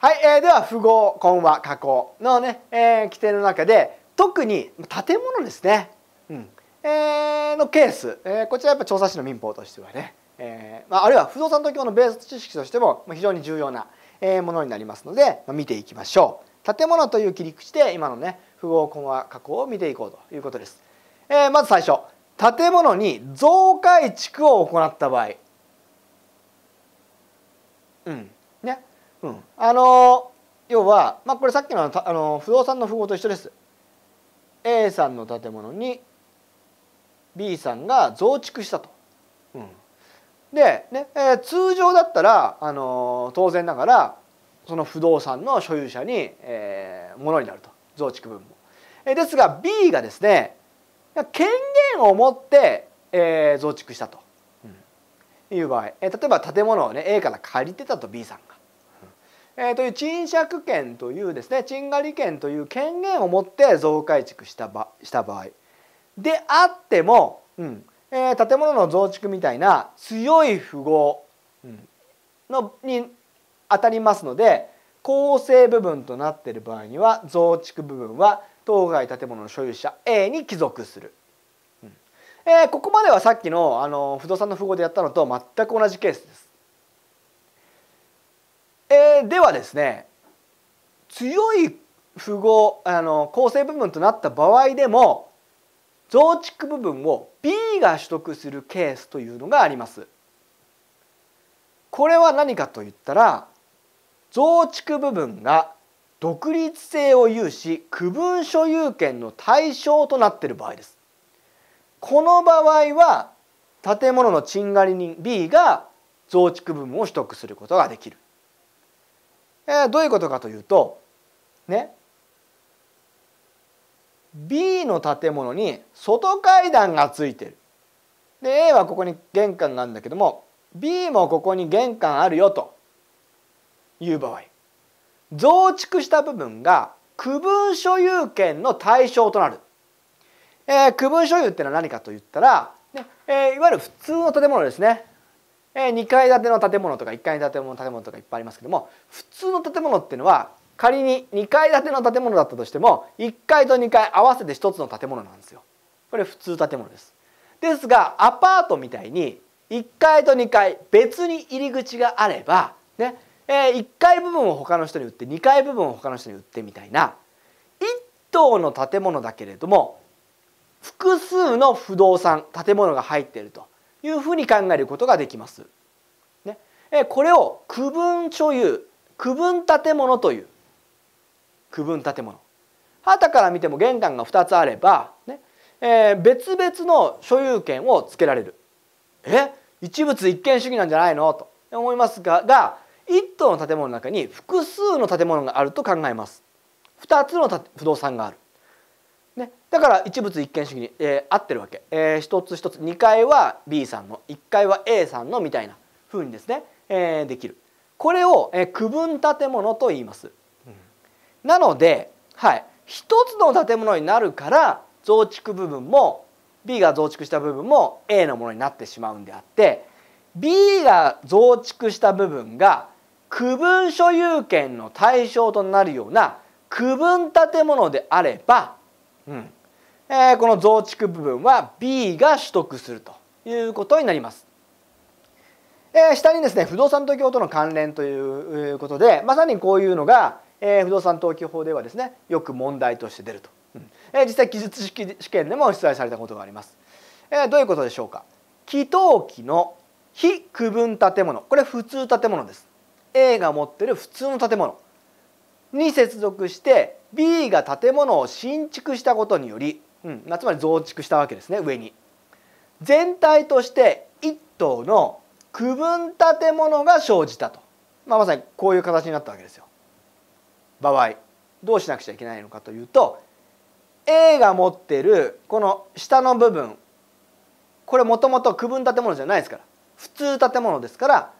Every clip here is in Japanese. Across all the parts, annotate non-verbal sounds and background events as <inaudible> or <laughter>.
はい、えー、では符号混和加工のね、えー、規定の中で特に建物ですね、うんえー、のケース、えー、こちらやっぱ調査士の民法としてはね、えーまあ、あるいは不動産と業のベース知識としても非常に重要なものになりますので、まあ、見ていきましょう建物という切り口で今のね符号混和加工を見ていこうということです、えー、まず最初建物に増改築を行った場合、うんね、うん、あの要は、まあ、これさっきのあの不動産の符号と一緒です。A さんの建物に B さんが増築したと。うん、で、ねえー、通常だったら、あの当然ながらその不動産の所有者に、えー、ものになると増築分も。えー、ですが B がですね権限を持って、えー、増築したと、うん、いう場合、えー、例えば建物を、ね、A から借りてたと B さんが。えー、という賃借権というですね賃借権という権限を持って増改築した場した場合であっても、うんえー、建物の増築みたいな強い符号、うん、のに当たりますので構成部分となっている場合には増築部分は当該建物の所有者 A に帰属する。うん、えー、ここまではさっきのあの不動産の符号でやったのと全く同じケースです。えー、ではですね強い符号あの構成部分となった場合でも増築部分を B が取得するケースというのがあります。これは何かと言ったら増築部分が独立性を有し区分所有権の対象となっている場合です。この場合は建物の賃借人 B が増築部分を取得することができる。えー、どういうことかというとね B の建物に外階段がついてる。で A はここに玄関があるんだけども B もここに玄関あるよという場合増築した部分が区分所有権の対象となる。えー、区分所有っていうのは何かといったら、ねえー、いわゆる普通の建物ですねえ2階建ての建物とか1階建ての建物とかいっぱいありますけども普通の建物っていうのは仮に2階建ての建物だったとしても1階と2階合わせて1つの建物なんですよ。これ普通建物です。ですがアパートみたいに1階と2階別に入り口があれば、ねえ1階部分を他の人に売って2階部分を他の人に売ってみたいな1棟の建物だけれども複数の不動産建物が入っているというふうに考えることができます。ね、これを区分所有区分建物という区分建物はたから見ても玄関が2つあれば、ねえー、別々の所有権をつけられる。え一物一見主義なんじゃないのと思いますがが1棟の建物の中に複数の建物があると考えます。2つの不動産がある。ね、だから一物一見主義に、えー、合ってるわけ、えー、一つ一つ2階は B さんの1階は A さんのみたいなふうにですね、えー、できるこれを、えー、区分建物と言います、うん、なので、はい、一つの建物になるから増築部分も B が増築した部分も A のものになってしまうんであって B が増築した部分が区分所有権の対象となるような区分建物であればうんえー、この増築部分は B が取得するということになります。えー、下にですね不動産登記法との関連ということでまさにこういうのが、えー、不動産登記法ではですねよく問題として出ると、うん、えー、実際記述試験でも出題されたことがあります。えー、どういうことでしょうか起登記の非区分建物これ普通建物です A が持ってる普通の建物に接続して B が建物を新築したことにより、うん、まあ、つまり増築したわけですね上に。全体として1棟の区分建物が生じたと、まあ、まさにこういう形になったわけですよ。場合どうしなくちゃいけないのかというと A が持っているこの下の部分これもともと区分建物じゃないですから普通建物ですから、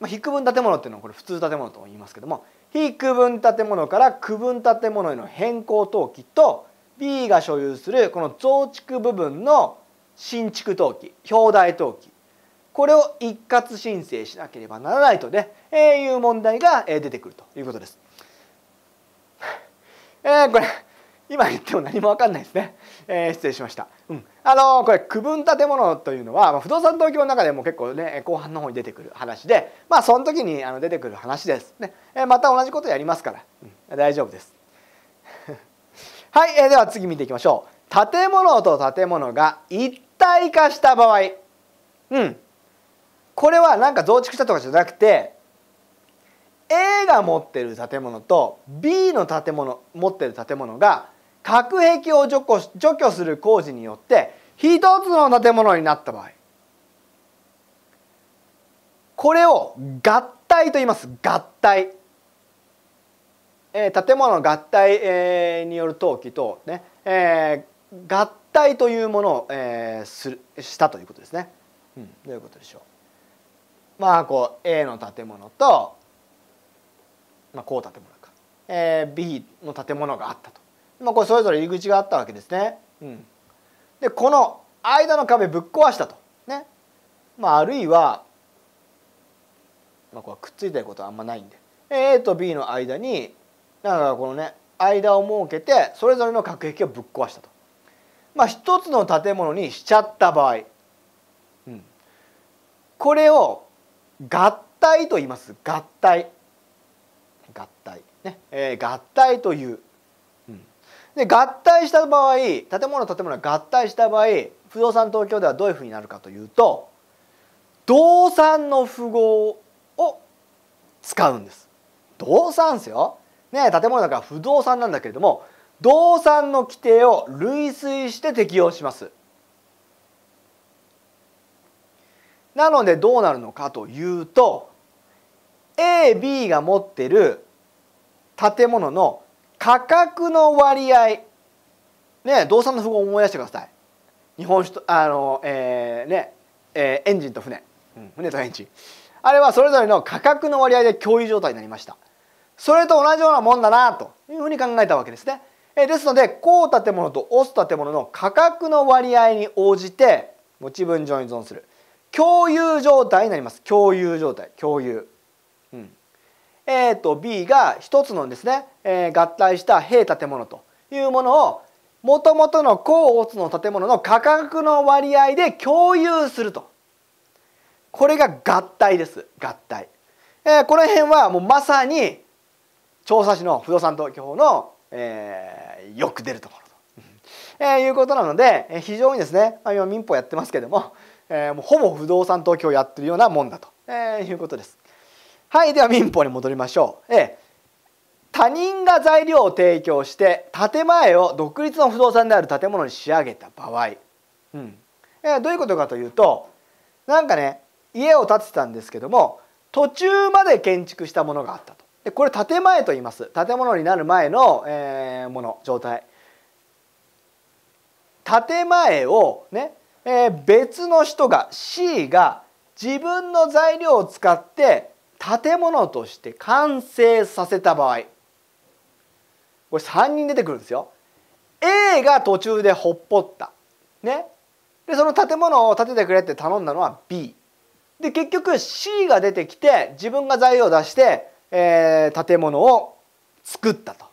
まあ、非区分建物っていうのはこれ普通建物と言いますけども非区分建物から区分建物への変更登記と B が所有するこの増築部分の新築登記表題登記これを一括申請しなければならないとね、えいう問題が出てくるということです。<laughs> えー、これ今言っても何も分かんないですね、えー、失礼しました。うんあのこれ区分建物というのは不動産登記の中でも結構ね後半の方に出てくる話でまあその時にあの出てくる話です、ね、また同じことやりますから、うん、大丈夫です <laughs> はい、えー、では次見ていきましょう建物と建物が一体化した場合うんこれはなんか増築したとかじゃなくて A が持ってる建物と B の建物持ってる建物が隔壁を除去する工事によって一つの建物になった場合これを合体と言います合体、えー、建物の合体、えー、による登記とね、えー、合体というものを、えー、するしたということですね、うん、どういうことでしょうまあこう A の建物と、まあ、こう建物か、えー、B の建物があったと、まあ、これそれぞれ入り口があったわけですね。うんでこの間の壁ぶっ壊したと、ねまあ、あるいは、まあ、こくっついてることはあんまないんで A と B の間にだからこのね間を設けてそれぞれの隔壁をぶっ壊したと。まあ、一つの建物にしちゃった場合、うん、これを合体と言います合体合体ね、えー、合体というで合体した場合建物建物が合体した場合不動産東京ではどういうふうになるかというと動産の符号を使うんです。動産ですよ。ね建物だから不動産なんだけれども動産の規定を類推して適用します。なのでどうなるのかというと AB が持ってる建物の価格の割合ね動産の符号を思い出してください日本酒とあのえー、ね、えー、エンジンと船、うん、船とエンジンあれはそれぞれの価格の割合で共有状態になりましたそれと同じようなもんだなというふうに考えたわけですねえですので高建物と押す建物の価格の割合に応じて持ち分上に依存する共有状態になります共有状態共有 A と B が一つのですね、えー、合体した平建物というものをもともとの甲乙の建物の価格の割合で共有するとこれが合体です合体、えー、この辺はもうまさに調査士の不動産登記法の、えー、よく出るところと、<laughs> えー、いうことなので非常にですね今民法やってますけども、えー、もうほぼ不動産登記やってるようなもんだと、えー、いうことです。はいでは民法に戻りましょう。え他人が材料を提供して建前を独立の不動産である建物に仕上げた場合、うんえどういうことかというとなんかね家を建ててたんですけども途中まで建築したものがあったと。でこれ建前と言います建物になる前の、えー、もの状態。建前をね、えー、別の人が C が自分の材料を使って建物として完成させた場合これ3人出てくるんですよ。A が途中でほっぽった。ね。でその建物を建ててくれって頼んだのは B。で結局 C が出てきて自分が材料を出して、えー、建物を作ったと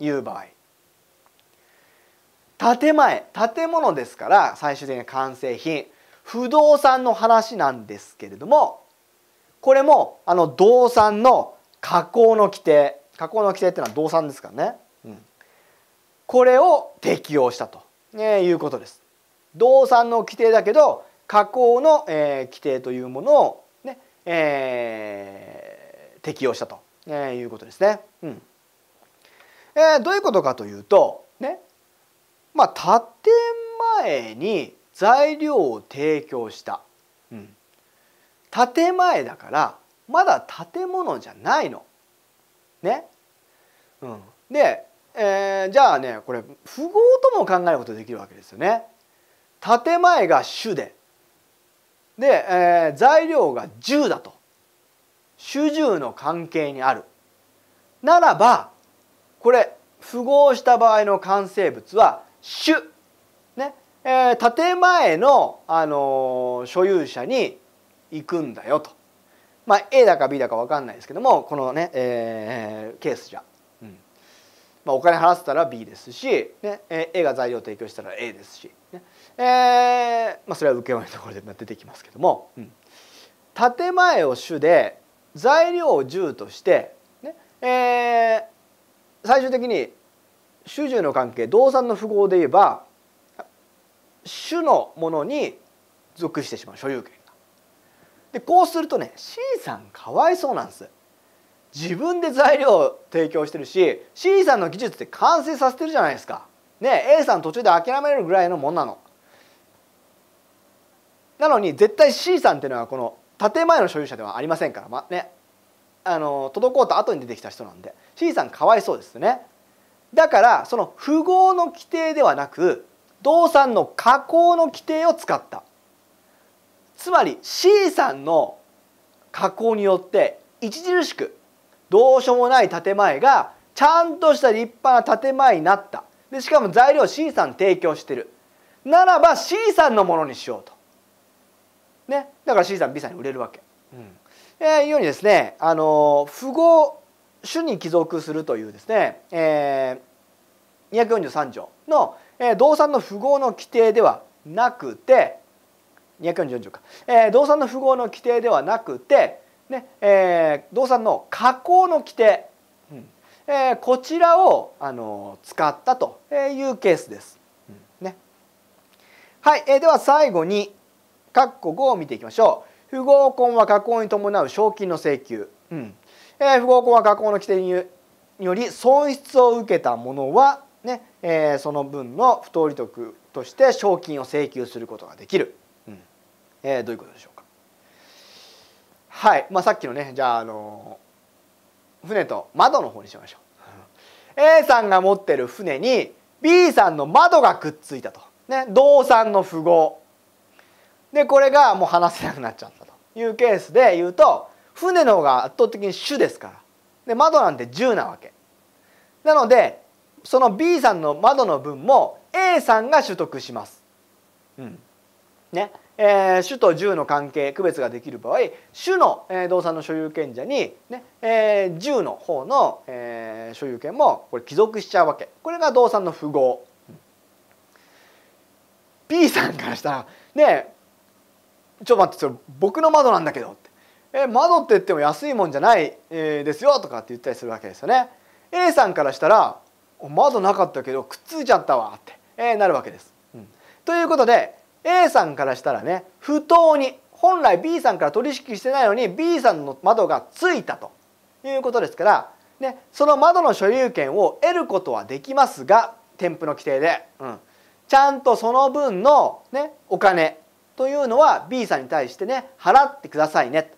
いう場合。建前建物ですから最終的に完成品不動産の話なんですけれどもこれもあの動産の加工の規定加工の規定ってのは動産ですからね、うん、これを適用したと、えね、いうことです。動産の規定だけど加工の、えー、規定というものをね、ねえー、適用したと、えー、いうことですね。うんえー、どういうことかというとねまあ建前に材料を提供した建前だからまだ建物じゃないの。ね。うん、で、えー、じゃあねこれ符号とも考えることできるわけですよね。建前が主でで、えー、材料が重だと主従の関係にあるならばこれ符号した場合の完成物は主、ねえー、建前の、あのー、所有者に行くんだよと。まあ、A だか B だか分かんないですけどもこのね、えー、ケースじゃ、うんまあ、お金払ってたら B ですし、ね、A が材料提供したら A ですし、ねえーまあ、それは請負のところで出てきますけども、うん、建前を主で材料を10として、ねえー、最終的に主従の関係動産の符号で言えば主のものに属してしまう所有権。でこうするとね C さんかわいそうなんです自分で材料を提供してるし C さんの技術って完成させてるじゃないですかね A さん途中で諦めるぐらいのもんなのなのに絶対 C さんっていうのはこの建前の所有者ではありませんから、まあ、ねあの滞った後に出てきた人なんで C さんかわいそうですねだからその符号の規定ではなく動産の加工の規定を使ったつまり C さんの加工によって著しくどうしようもない建前がちゃんとした立派な建前になったでしかも材料 C さん提供してるならば C さんのものにしようと、ね、だから C さん B さんに売れるわけ。うん、えー、いうようにですねあの符号種に帰属するというですね、えー、243条の、えー、動産の符号の規定ではなくて240条か、えー、動産の符号の規定ではなくて、ねえー、動産の加工の規定、うん、えー、こちらをあの使ったというケースです。うん、ね、はい、えー、では最後に括弧5を見ていきましょう。符号婚は加工に伴う賞金の請求、うん、えー、符号婚は加工の規定により損失を受けたものはね、ねえー、その分の不当利得として賞金を請求することができる。えー、どういうことでしょうかはい、まあ、さっきのねじゃあ、あの船と窓の方にしましょう A さんが持ってる船に B さんの窓がくっついたと、ね、動産の符号でこれがもう話せなくなっちゃったというケースで言うと船の方が圧倒的に主ですからで窓なんて10なわけなのでその B さんの窓の分も A さんが取得します。うんね、えー、主と銃の関係区別ができる場合主の、えー、動産の所有権者に、ねえー、銃の方の、えー、所有権もこれ帰属しちゃうわけこれが動産の符号。P さんからしたら「ねえちょっと待ってそれ僕の窓なんだけど」って「え窓って言っても安いもんじゃない、えですよ」とかって言ったりするわけですよね。A さんからしたら「窓なかったけどくっついちゃったわ」って、えー、なるわけです。うん、ということで A さんからしたらね不当に本来 B さんから取引してないのに B さんの窓がついたということですから、ね、その窓の所有権を得ることはできますが添付の規定で、うん、ちゃんとその分の、ね、お金というのは B さんに対してね払ってくださいね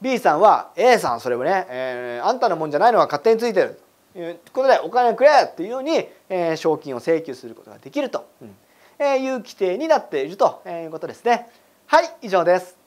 B さんは A さんそれもね、えー、あんたのもんじゃないのは勝手についてるということでお金くれっていうように、えー、賞金を請求することができると。うんいう規定になっているということですね。はい、以上です。